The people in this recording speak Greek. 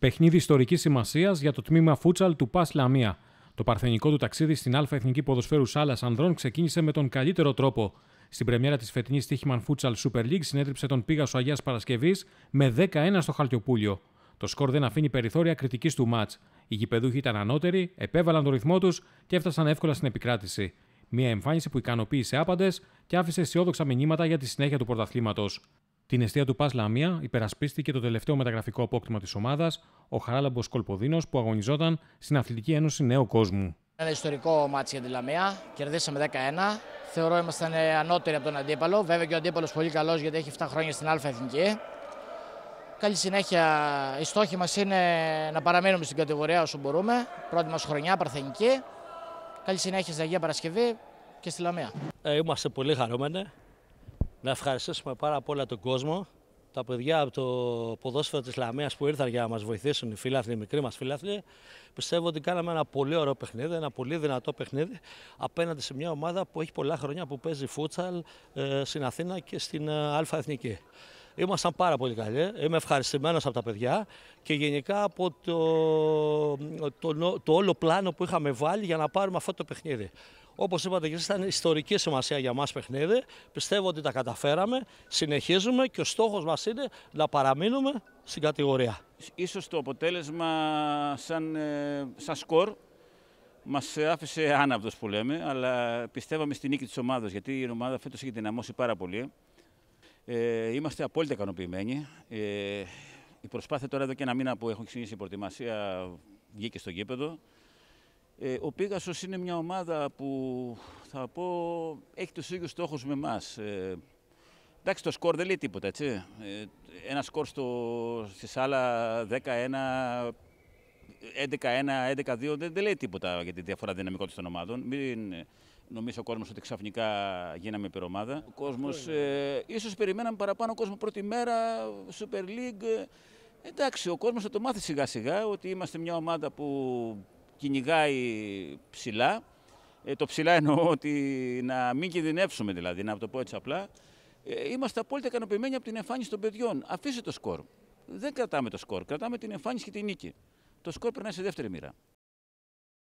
Παιχνίδι ιστορικής σημασίας για το τμήμα φούτσαλ του Πας Λαμία. Το παρθενικό του ταξίδι στην Α Εθνική Ποδοσφαίρου Σάλας Ανδρών ξεκίνησε με τον καλύτερο τρόπο. Στην πρεμιέρα της φετινής Τύχημαν Φούτσαλ Super League συνέτριψε τον σου Αγίας Παρασκευής με 10-1 στο Χαλκιοπούλιο. Το σκορ δεν αφήνει περιθώρια κριτικής του ματ. Οι γηπεδούχοι ήταν ανώτεροι, επέβαλαν τον ρυθμό τους και έφτασαν εύκολα στην επικράτηση. Μια εμφάνιση που ικανοποίησε άπαντες και άφησε αισιόδοξα μηνύματα για τη συνέχεια του πρωταθλήματος. Την αιστεία του Πας Λαμία υπερασπίστηκε το τελευταίο μεταγραφικό απόκτημα της ομάδας, ο Χαράλαμπος Κολποδίνος, που αγωνιζόταν στην Αθλητική Ένωση Νέου Κόσμου. Ένα ιστορικό μάτσο για τη Λαμία. Κερδίσαμε 10-1. Θεωρώ ήμασταν ε, ανώτεροι από τον αντίπαλο. Βέβαια και ο αντίπαλος πολύ καλός γιατί έχει 7 χρόνια στην Α Εθνική. Καλή συνέχεια. Η στόχη μας είναι να παραμείνουμε στην κατηγορία όσο μπορούμε. Πρώτη μας χρονιά, Παρθενική. Καλή συνέχεια στην Αγία Παρασκευή και στη Λαμία. Ε, είμαστε πολύ χαρούμενοι να ευχαριστήσουμε πάρα πολύ τον κόσμο, τα παιδιά από το ποδόσφαιρο της Λαμίας που ήρθαν για να μας βοηθήσουν οι φίλαθλοι, οι μικροί μας φίλαθλοι. Πιστεύω ότι κάναμε ένα πολύ ωραίο παιχνίδι, ένα πολύ δυνατό παιχνίδι απέναντι σε μια ομάδα που έχει πολλά χρόνια που παίζει φούτσαλ ε, στην Αθήνα και στην ε, Εθνική. Ήμασταν πάρα πολύ καλοί. Είμαι ευχαριστημένος από τα παιδιά και γενικά από το, το, το, το όλο πλάνο που είχαμε βάλει για να πάρουμε αυτό το παιχνίδι. Όπως είπατε και εσείς, ήταν ιστορική σημασία για μας παιχνίδι. Πιστεύω ότι τα καταφέραμε, συνεχίζουμε και ο στόχος μας είναι να παραμείνουμε στην κατηγορία. Ίσως το αποτέλεσμα σαν, ε, σαν σκορ μας άφησε άναυδος που λέμε, αλλά πιστεύαμε στη νίκη της ομάδας γιατί η ομάδα φέτος έχει δυναμώσει πάρα πολύ. Ε, είμαστε απόλυτα ικανοποιημένοι. Ε, η προσπάθεια τώρα εδώ και ένα μήνα που έχω ξεκινήσει η προετοιμασία βγήκε στο γήπεδο. Ε, ο Πίγασος είναι μια ομάδα που θα πω έχει τους ίδιους στόχους με εμάς. Ε, εντάξει, το σκορ δεν λέει τίποτα, έτσι. Ε, ένα σκορ στο, στη σάλα 10-1, 11-1, 11-2 δεν, δεν λέει τίποτα για τη διαφορά δυναμικότητας των ομάδων. Μην ε, νομίζεις ο κόσμος ότι ξαφνικά γίναμε υπερομάδα. Ο κόσμος, ίσως περιμέναμε παραπάνω κόσμο πρώτη μέρα, Super League. εντάξει, ο κόσμος θα το μάθει σιγά σιγά ότι είμαστε μια ομάδα που κυνηγάει ψηλά. Ε, το ψηλά εννοώ ότι να μην κινδυνεύσουμε δηλαδή, να το πω έτσι απλά. Ε, είμαστε απόλυτα ικανοποιημένοι από την εμφάνιση των παιδιών. Αφήστε το σκορ. Δεν κρατάμε το σκορ, κρατάμε την εμφάνιση και την νίκη. Το σκορ περνάει σε δεύτερη μοίρα.